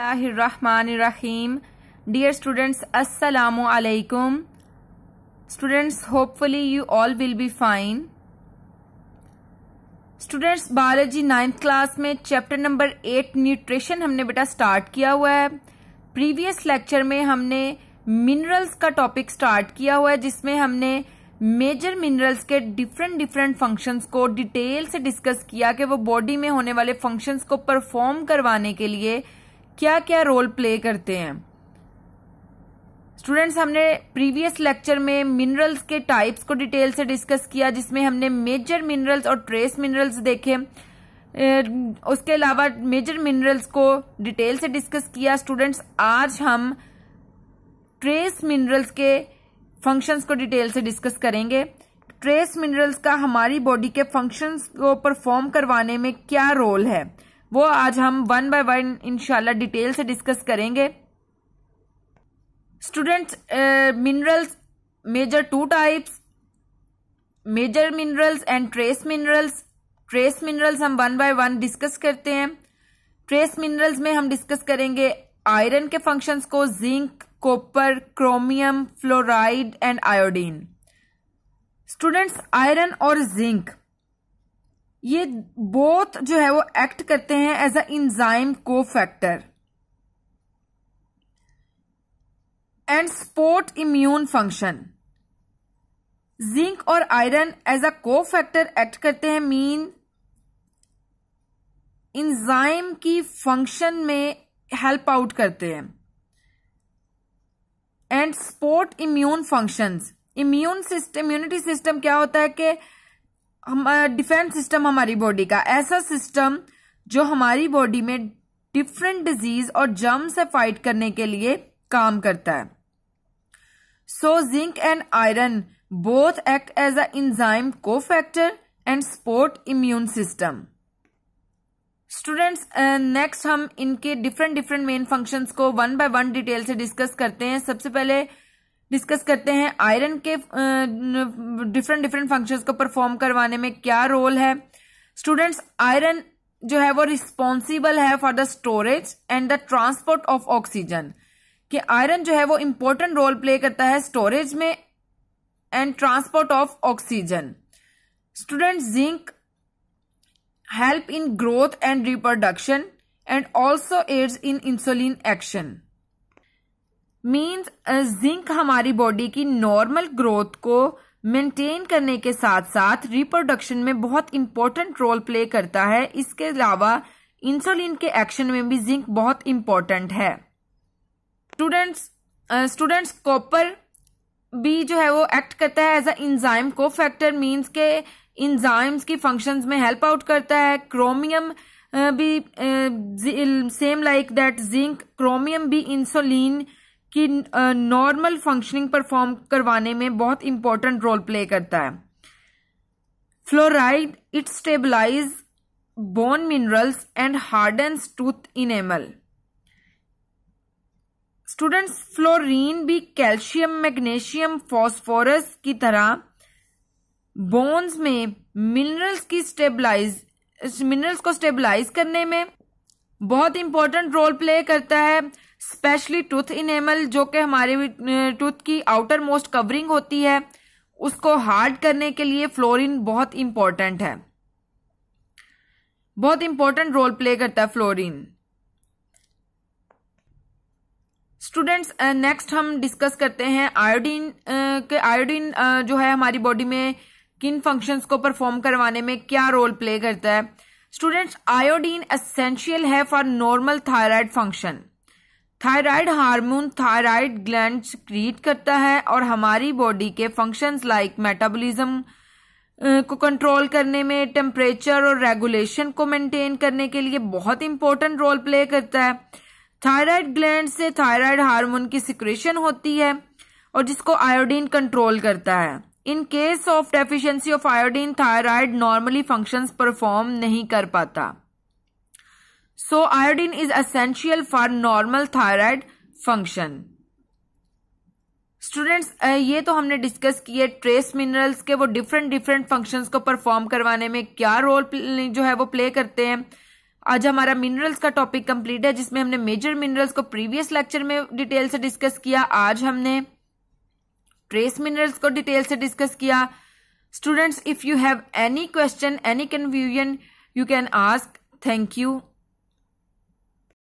रहीम dear students अस्सलाम students hopefully you all will be fine students biology ninth class में chapter number eight nutrition हमने बेटा start किया हुआ है प्रीवियस लेक्चर में हमने मिनरल्स का टॉपिक स्टार्ट किया हुआ है जिसमें हमने मेजर मिनरल्स के डिफरेंट डिफरेंट फंक्शंस को डिटेल से डिस्कस किया कि वो बॉडी में होने वाले फंक्शंस को परफॉर्म करवाने के लिए क्या क्या रोल प्ले करते हैं स्टूडेंट्स हमने प्रीवियस लेक्चर में मिनरल्स के टाइप्स को डिटेल से डिस्कस किया जिसमें हमने मेजर मिनरल्स और ट्रेस मिनरल्स देखे उसके अलावा मेजर मिनरल्स को डिटेल से डिस्कस किया स्टूडेंट्स आज हम ट्रेस मिनरल्स के फंक्शंस को डिटेल से डिस्कस करेंगे ट्रेस मिनरल्स का हमारी बॉडी के फंक्शंस को परफॉर्म करवाने में क्या रोल है वो आज हम वन बाय वन इनशाला डिटेल से डिस्कस करेंगे students minerals major two types major minerals and trace minerals trace minerals हम वन बाय वन डिस्कस करते हैं ट्रेस मिनरल्स में हम डिस्कस करेंगे आयरन के फंक्शंस को zinc copper chromium fluoride and iodine students iron और जिंक ये बोथ जो है वो एक्ट करते हैं as a enzyme cofactor and support immune function zinc और iron as a cofactor act करते हैं मीन इंजाइम की फंक्शन में हेल्प आउट करते हैं and support immune functions immune system immunity system क्या होता है कि हम डिफेंस सिस्टम हमारी बॉडी का ऐसा सिस्टम जो हमारी बॉडी में डिफरेंट डिजीज और जर्म से फाइट करने के लिए काम करता है so zinc and iron both act as a enzyme cofactor and support immune system students next हम इनके डिफरेंट डिफरेंट मेन फंक्शंस को वन बाय वन डिटेल से डिस्कस करते हैं सबसे पहले डिस्कस करते हैं आयरन के डिफरेंट डिफरेंट फंक्शंस को परफॉर्म करवाने में क्या रोल है स्टूडेंट्स आयरन जो है वो रिस्पॉन्सिबल है for the storage and the transport of oxygen कि आयरन जो है वो इम्पोर्टेंट रोल प्ले करता है स्टोरेज में and transport of oxygen student zinc help in growth and reproduction and also aids in insulin action means zinc हमारी body की normal growth को मेंटेन करने के साथ साथ रिप्रोडक्शन में बहुत इम्पोर्टेंट रोल प्ले करता है इसके अलावा इंसुलिन के एक्शन में भी जिंक बहुत इम्पोर्टेंट है स्टूडेंट्स स्टूडेंट्स कॉपर भी जो है वो एक्ट करता है as a enzyme cofactor means के इंजाइम्स की फंक्शंस में हेल्प आउट करता है क्रोमियम भी same like that zinc chromium भी इंसुलिन कि नॉर्मल फंक्शनिंग परफॉर्म करवाने में बहुत इंपॉर्टेंट रोल प्ले करता है fluoride it stabilize bone minerals and and tooth enamel students fluorine भी कैल्शियम मैग्नीशियम फॉस्फोरस की तरह बोन्स में मिनरल्स की स्टेबलाइज मिनरल्स को स्टेबलाइज करने में बहुत इंपॉर्टेंट रोल प्ले करता है स्पेशली टूथ इनेमल जो कि हमारे टूथ की आउटर मोस्ट कवरिंग होती है उसको हार्ड करने के लिए फ्लोरिन बहुत इंपॉर्टेंट है बहुत इंपॉर्टेंट रोल प्ले करता है फ्लोरिन स्टूडेंट्स नेक्स्ट हम डिस्कस करते हैं आयोडीन के आयोडीन जो है हमारी बॉडी में किन फंक्शंस को परफॉर्म करवाने में क्या रोल प्ले करता है स्टूडेंट्स आयोडीन एसेंशियल है for normal thyroid function thyroid hormone thyroid gland create करता है और हमारी बॉडी के फंक्शंस लाइक मेटाबॉलिज्म को कंट्रोल करने में टेम्परेचर और रेगुलेशन को मेंटेन करने के लिए बहुत इंपॉर्टेंट रोल प्ले करता है थायराइड ग्लैंड से थायराइड हार्मोन की सिक्रेशन होती है और जिसको आयोडीन कंट्रोल करता है in case of deficiency of iodine thyroid normally functions perform नहीं कर पाता So iodine is essential for normal thyroid function. Students ये तो हमने डिस्कस किए ट्रेस मिनरल्स के वो डिफरेंट डिफरेंट फंक्शंस को परफॉर्म करवाने में क्या रोल जो है वो प्ले करते हैं आज हमारा मिनरल्स का टॉपिक कंप्लीट है जिसमें हमने मेजर मिनरल्स को प्रीवियस लेक्चर में डिटेल से डिस्कस किया आज हमने ट्रेस मिनरल्स को डिटेल से डिस्कस किया students if you have any question any confusion you can ask thank you